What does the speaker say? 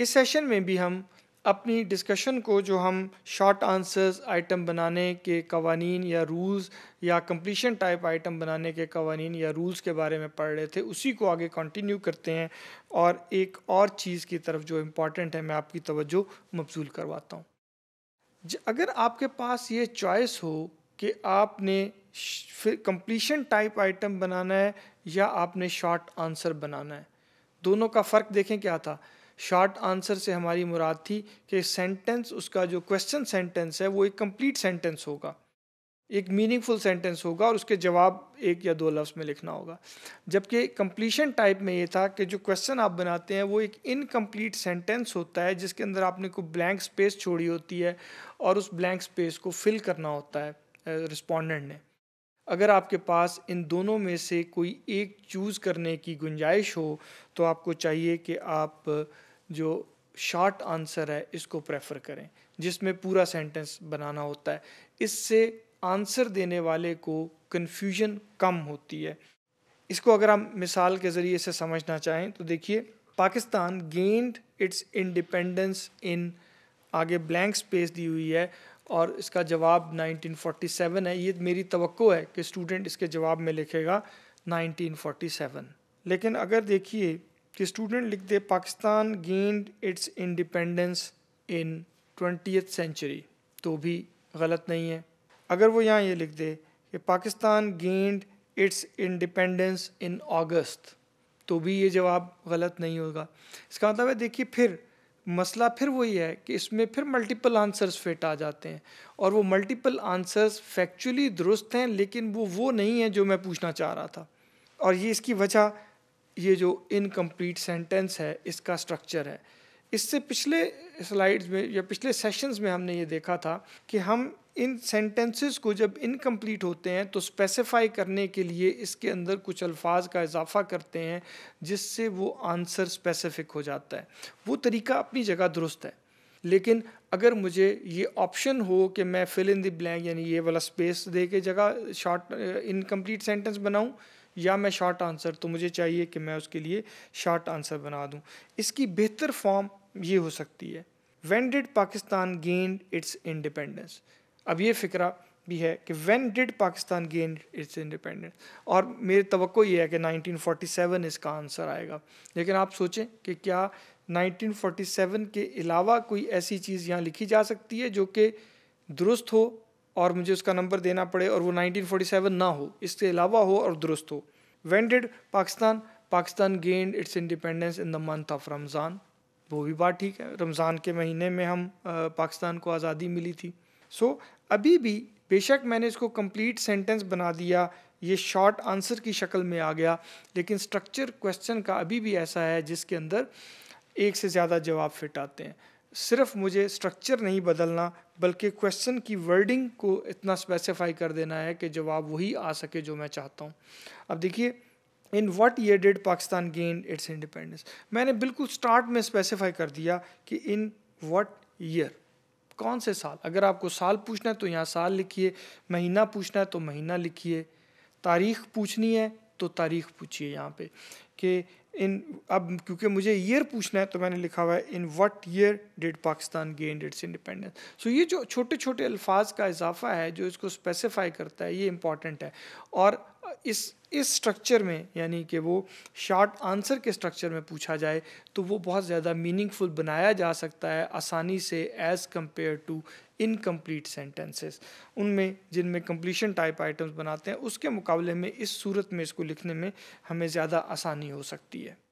इस सेशन में भी हम अपनी डिस्कशन को जो हम शॉर्ट आंसर्स आइटम बनाने के कवानी या रूल्स या कंप्लीशन टाइप आइटम बनाने के कवानी या रूल्स के बारे में पढ़ रहे थे उसी को आगे कंटिन्यू करते हैं और एक और चीज़ की तरफ जो इम्पॉर्टेंट है मैं आपकी तवज्जो मबजूल करवाता हूँ अगर आपके पास ये चॉइस हो कि आपने फिर कंप्लीशन टाइप आइटम बनाना है या आपने शॉर्ट आंसर बनाना है दोनों का फ़र्क देखें क्या था शॉर्ट आंसर से हमारी मुराद थी कि सेंटेंस उसका जो क्वेश्चन सेंटेंस है वो एक कंप्लीट सेंटेंस होगा एक मीनिंगफुल सेंटेंस होगा और उसके जवाब एक या दो लफ्ज़ में लिखना होगा जबकि कंप्लीशन टाइप में ये था कि जो क्वेश्चन आप बनाते हैं वो एक इनकम्प्लीट सेंटेंस होता है जिसके अंदर आपने को ब्लैंक स्पेस छोड़ी होती है और उस ब्लैंक स्पेस को फिल करना होता है रिस्पोंडेंट ने अगर आपके पास इन दोनों में से कोई एक चूज़ करने की गुंजाइश हो तो आपको चाहिए कि आप जो शॉर्ट आंसर है इसको प्रेफर करें जिसमें पूरा सेंटेंस बनाना होता है इससे आंसर देने वाले को कन्फ्यूजन कम होती है इसको अगर हम मिसाल के ज़रिए से समझना चाहें तो देखिए Pakistan gained its independence in आगे ब्लैंक स्पेस दी हुई है और इसका जवाब 1947 है ये मेरी तो है कि स्टूडेंट इसके जवाब में लिखेगा 1947 लेकिन अगर देखिए कि स्टूडेंट लिख दे Pakistan gained its independence in twenty century तो भी गलत नहीं है अगर वो यहाँ ये लिख दे कि Pakistan gained its independence in August तो भी ये जवाब गलत नहीं होगा इसका मतलब है देखिए फिर मसला फिर वही है कि इसमें फिर मल्टीपल आंसर्स फिट आ जाते हैं और वो मल्टीपल आंसर्स फैक्चुअली दुरुस्त हैं लेकिन वो वो नहीं है जो मैं पूछना चाह रहा था और ये इसकी वजह ये जो इनकम्प्लीट सेंटेंस है इसका स्ट्रक्चर है इससे पिछले स्लाइड्स में या पिछले सेशंस में हमने ये देखा था कि हम इन सेंटेंसेस को जब इनकम्प्लीट होते हैं तो स्पेसिफाई करने के लिए इसके अंदर कुछ अल्फाज का इजाफा करते हैं जिससे वो आंसर स्पेसिफिक हो जाता है वो तरीका अपनी जगह दुरुस्त है लेकिन अगर मुझे ये ऑप्शन हो कि मैं फिल इन द ब्लैंक यानी ये वाला स्पेस दे के जगह शॉर्ट इनकम्प्लीट सेंटेंस बनाऊँ या मैं शॉर्ट आंसर तो मुझे चाहिए कि मैं उसके लिए शॉर्ट आंसर बना दूं इसकी बेहतर फॉर्म ये हो सकती है when did Pakistan gain its independence अब ये फिक्रा भी है कि when did Pakistan gain its independence और मेरी तो ये है कि 1947 इसका आंसर आएगा लेकिन आप सोचें कि क्या 1947 के अलावा कोई ऐसी चीज़ यहाँ लिखी जा सकती है जो कि दुरुस्त हो और मुझे उसका नंबर देना पड़े और वो 1947 ना हो इसके अलावा हो और दुरुस्त हो when did Pakistan Pakistan gained its independence in the month of Ramzan वो भी बात ठीक है रमज़ान के महीने में हम पाकिस्तान को आज़ादी मिली थी सो so, अभी भी बेशक मैंने इसको कंप्लीट सेंटेंस बना दिया ये शॉर्ट आंसर की शक्ल में आ गया लेकिन स्ट्रक्चर क्वेश्चन का अभी भी ऐसा है जिसके अंदर एक से ज़्यादा जवाब फिट आते हैं सिर्फ मुझे स्ट्रक्चर नहीं बदलना बल्कि क्वेश्चन की वर्डिंग को इतना स्पेसिफाई कर देना है कि जवाब वही आ सके जो मैं चाहता हूँ अब देखिए in what year did Pakistan gain its independence मैंने बिल्कुल स्टार्ट में स्पेसिफाई कर दिया कि इन वट ईयर कौन से साल अगर आपको साल पूछना है तो यहाँ साल लिखिए महीना पूछना है तो महीना लिखिए तारीख पूछनी है तो तारीख पूछिए यहाँ पे कि इन अब क्योंकि मुझे ईयर पूछना है तो मैंने लिखा हुआ है in what year did Pakistan gained its independence so ये जो छोटे छोटे अल्फाज का इजाफा है जो इसको स्पेसिफाई करता है ये इंपॉर्टेंट है और इस इस स्ट्रक्चर में यानी कि वो शॉर्ट आंसर के स्ट्रक्चर में पूछा जाए तो वो बहुत ज़्यादा मीनिंगफुल बनाया जा सकता है आसानी से as compare to incomplete sentences उनमें जिनमें कम्प्लीशन टाइप आइटम्स बनाते हैं उसके मुकाबले में इस सूरत में इसको लिखने में हमें ज़्यादा आसानी हो सकती है